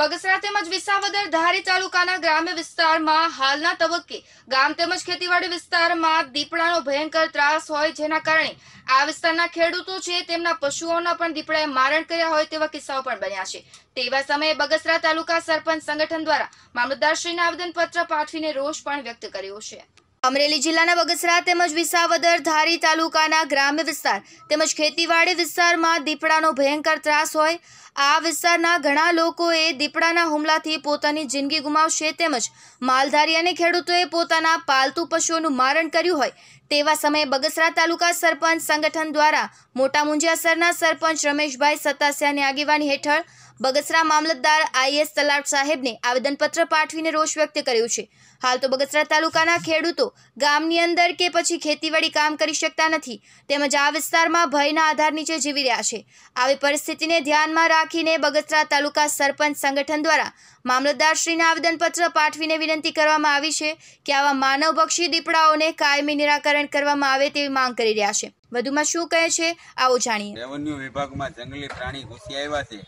બગસરા તેમજ વિસાવદર ધારી તાલુકાના ગ્રામ્ય વિસ્તારમાં હાલના તબક્કે ગામ તેમજ ખેતીવાડી વિસ્તારમાં દીપડાનો ભયંકર ત્રાસ હોય જેના કારણે આ વિસ્તારના ખેડૂતો છે તેમના પશુઓના પણ દીપડાએ મારણ કર્યા હોય તેવા કિસ્સાઓ પણ બન્યા છે તેવા સમયે બગસરા તાલુકા સરપંચ સંગઠન દ્વારા મામલતદારશ્રીને આવેદનપત્ર પાઠવીને રોષ પણ વ્યક્ત કર્યો છે અમરેલી જિલ્લાના બગસરા તેમજ વિસાવદર ધારી તાલુકાના ગ્રામ્ય વિસ્તાર તેમજ ખેતીવાડી વિસ્તારમાં દીપડાનો ભયંકર ત્રાસ હોય આ વિસ્તારના ઘણા લોકોએ દીપડાના હુમલાથી પોતાની જિંદગી ગુમાવશે તેમજ માલધારી અને ખેડૂતોએ પોતાના પાલતુ પશુઓનું મારણ કર્યું હોય તેવા સમયે બગસરા તાલુકા સરપંચ સંગઠન દ્વારા મોટા મુંજિયાસરના સરપંચ રમેશભાઈ સતાસિયાની આગેવાની હેઠળ બગસરા મામલતદાર આઈએસ તલાટ સાહેબને આવેદનપત્ર પાઠવીને રોષ વ્યક્ત કર્યો છે હાલ તો બગસરા તાલુકાના ખેડૂતો ગામની અંદર કે પછી ખેતીવાડી કામ કરી શકતા નથી તેમજ આ વિસ્તારમાં ભયના આધાર નીચે જીવી રહ્યા છે આવી પરિસ્થિતિને ધ્યાનમાં રાખીને બગસરા તાલુકા સરપંચ સંગઠન દ્વારા મામલતદારશ્રીને આવેદનપત્ર પાઠવીને વિનંતી કરવામાં આવી છે કે આવા માનવભક્ષી દીપડાઓને કાયમી નિરાકરણ નિરાકરણ કરવામાં આવે તેવી માંગ કરી રહ્યા છે વધુમાં શું કહે છે આવો જાણીએ રેવન્યુ વિભાગમાં જંગલી પ્રાણી ઘૂસી આવ્યા છે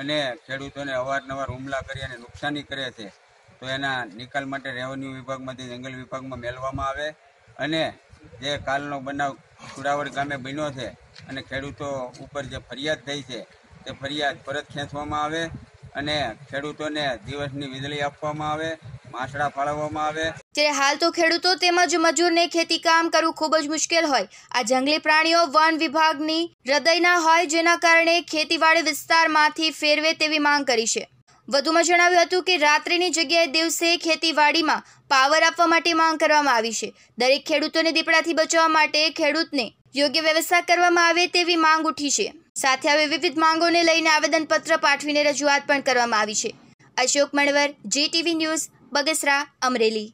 અને ખેડૂતોને અવારનવાર હુમલા કરી અને નુકસાની કરે છે તો એના નિકાલ માટે રેવન્યુ વિભાગમાંથી જંગલ વિભાગમાં મેળવવામાં આવે અને જે કાલનો બનાવ સુડાવડ ગામે બન્યો છે અને ખેડૂતો ઉપર જે ફરિયાદ થઈ છે તે ફરિયાદ પરત ખેંચવામાં આવે અને ખેડૂતોને દિવસની વીજળી આપવામાં આવે માસડા ફાળવવામાં આવે ત્યારે હાલ તો ખેડૂતો તેમજ મજૂરને ખેતી કામ કરવું ખૂબ જ મુશ્કેલ હોય આ જંગલી પ્રાણીઓ વન વિભાગની હૃદયના હોય જેના કારણે ખેતીવાડી વિસ્તારમાંથી ફેરવે તેવી માંગ કરી છે વધુમાં જણાવ્યું હતું કે રાત્રિની જગ્યાએ દિવસે ખેતીવાડીમાં પાવર આપવા માટે માંગ કરવામાં આવી છે દરેક ખેડૂતોને દીપડાથી બચાવવા માટે ખેડૂતને યોગ્ય વ્યવસ્થા કરવામાં આવે તેવી માંગ ઉઠી છે સાથે હવે વિવિધ માંગોને લઈને આવેદનપત્ર પાઠવીને રજૂઆત પણ કરવામાં આવી છે અશોક મણવર જીટીવી ન્યૂઝ બગસરા અમરેલી